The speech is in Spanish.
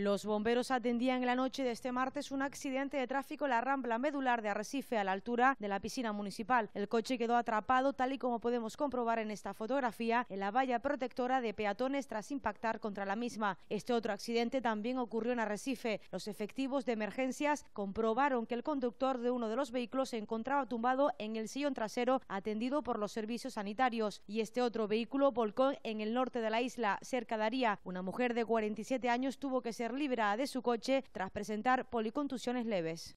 Los bomberos atendían en la noche de este martes un accidente de tráfico en la rambla medular de Arrecife a la altura de la piscina municipal. El coche quedó atrapado tal y como podemos comprobar en esta fotografía en la valla protectora de peatones tras impactar contra la misma. Este otro accidente también ocurrió en Arrecife. Los efectivos de emergencias comprobaron que el conductor de uno de los vehículos se encontraba tumbado en el sillón trasero atendido por los servicios sanitarios y este otro vehículo volcó en el norte de la isla, cerca de Aría. Una mujer de 47 años tuvo que ser libra liberada de su coche tras presentar policontusiones leves.